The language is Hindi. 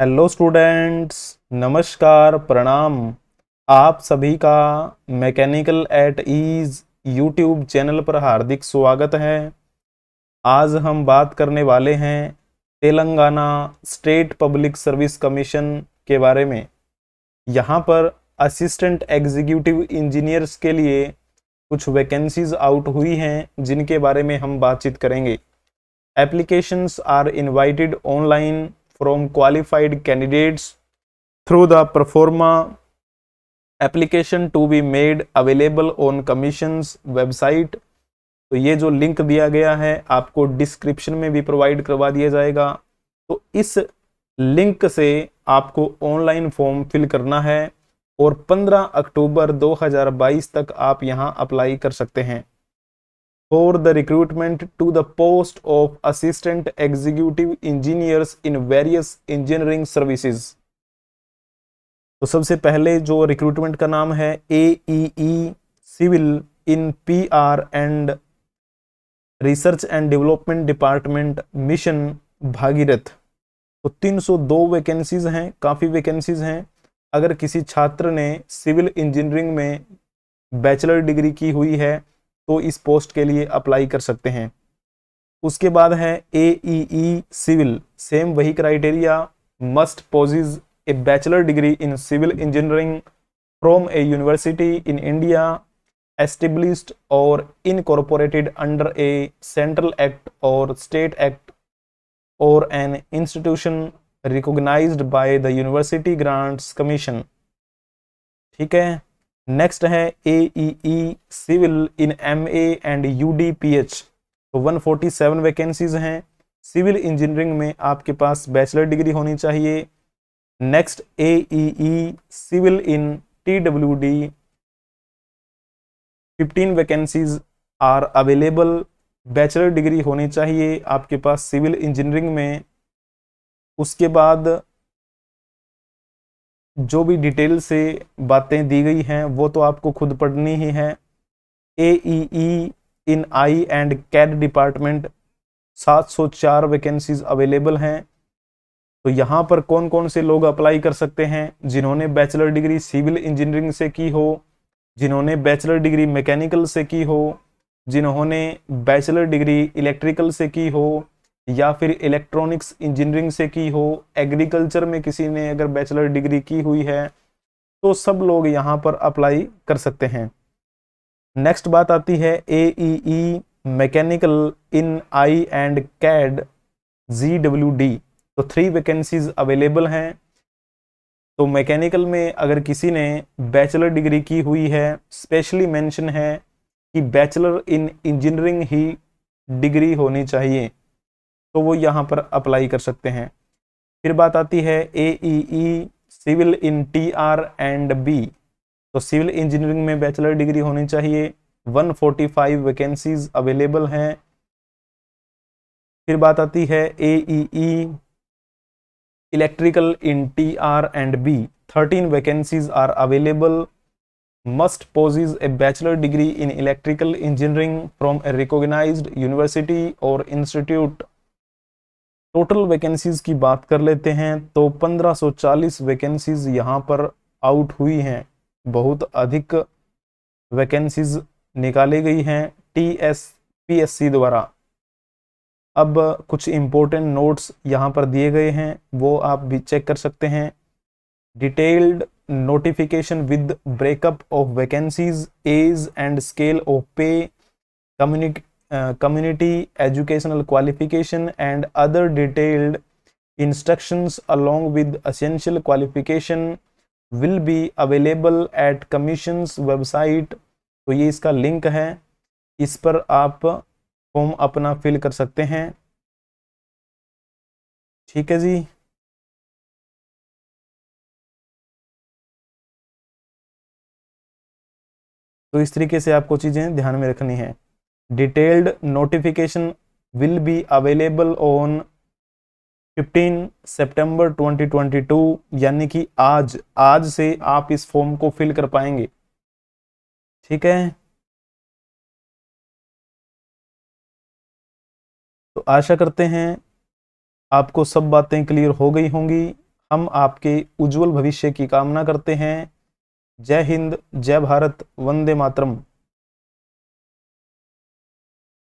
हेलो स्टूडेंट्स नमस्कार प्रणाम आप सभी का mechanical at ease YouTube channel पर हार्दिक स्वागत है आज हम बात करने वाले हैं Telangana state public service commission के बारे में यहाँ पर असिस्टेंट एग्जीक्यूटिव इंजीनियर्स के लिए कुछ वैकेंसीज आउट हुई हैं जिनके बारे में हम बातचीत करेंगे applications are invited online from qualified candidates through the performa application to be made available on commission's website तो ये जो लिंक दिया गया है आपको डिस्क्रिप्शन में भी प्रोवाइड करवा दिया जाएगा तो इस लिंक से आपको ऑनलाइन फॉर्म फिल करना है और 15 अक्टूबर 2022 तक आप यहां अप्लाई कर सकते हैं for the recruitment to the post of assistant executive engineers in various engineering services तो सबसे पहले जो रिक्रूटमेंट का नाम है A E civil in P R and research and development department mission Bhagiratha तो 302 वैकेंसीज हैं काफ़ी वैकेंसीज हैं अगर किसी छात्र ने सिविल इंजीनियरिंग में बैचलर डिग्री की हुई है तो इस पोस्ट के लिए अप्लाई कर सकते हैं उसके बाद है ए ई सिविल सेम वही criteria must possess a bachelor degree in civil engineering from a university in India established और incorporated under a central act और स्टेट एक्ट और an institution recognise by the university grants commission ठीक है नेक्स्ट है A E civil in M A and U D P H तो सेवन वैकेंसीज हैं सिविल इंजीनियरिंग में आपके पास बैचलर डिग्री होनी चाहिए next A E civil in T W D fifteen vacancies are available bachelor degree होनी चाहिए आपके पास सिविल इंजीनियरिंग में उसके बाद जो भी डिटेल से बातें दी गई हैं वो तो आपको खुद पढ़नी ही है A E E in I and CAD department 704 vacancies available हैं तो यहाँ पर कौन कौन से लोग अप्लाई कर सकते हैं जिन्होंने बैचलर डिग्री सिविल इंजीनियरिंग से की हो जिन्होंने बैचलर डिग्री मैकेनिकल से की हो जिन्होंने बैचलर डिग्री इलेक्ट्रिकल से की हो या फिर इलेक्ट्रॉनिक्स इंजीनियरिंग से की हो एग्रीकल्चर में किसी ने अगर बैचलर डिग्री की हुई है तो सब लोग यहाँ पर अप्लाई कर सकते हैं नेक्स्ट बात आती है A E E mechanical in I and CAD G W D तो थ्री वैकेंसीज अवेलेबल हैं तो मैकेनिकल में अगर किसी ने बैचलर डिग्री की हुई है स्पेशली मेंशन है कि बैचलर इन इंजीनियरिंग ही डिग्री होनी चाहिए तो वो यहाँ पर अप्लाई कर सकते हैं फिर बात आती है A E civil in T R and B तो सिविल इंजीनियरिंग में बैचलर डिग्री होनी चाहिए 145 फोर्टी फाइव वैकेंसीज अवेलेबल हैं फिर बात आती है A E electrical in T R and B thirteen vacancies are available must possess a bachelor degree in electrical engineering from a recognise university और इंस्टीट्यूट टोटल वैकेंसीज की बात कर लेते हैं तो 1540 वैकेंसीज यहाँ पर आउट हुई हैं बहुत अधिक वैकेंसीज निकाली गई हैं T S P S C द्वारा अब कुछ इम्पोर्टेंट नोट्स यहाँ पर दिए गए हैं वो आप भी चेक कर सकते हैं detailed notification with breakup of vacancies age and scale of pay कम्युनिक community educational qualification and other detailed instructions along with essential qualification will be available at commissions website तो ये इसका लिंक है इस पर आप फॉर्म अपना फिल कर सकते हैं ठीक है जी तो इस तरीके से आपको चीज़ें ध्यान में रखनी है detailed notification will be available on 15 सितंबर 2022 यानी कि आज आज से आप इस फॉर्म को फिल कर पाएंगे ठीक है तो आशा करते हैं आपको सब बातें क्लियर हो गई होंगी हम आपके उज्जवल भविष्य की कामना करते हैं जय हिंद जय भारत वंदे मातरम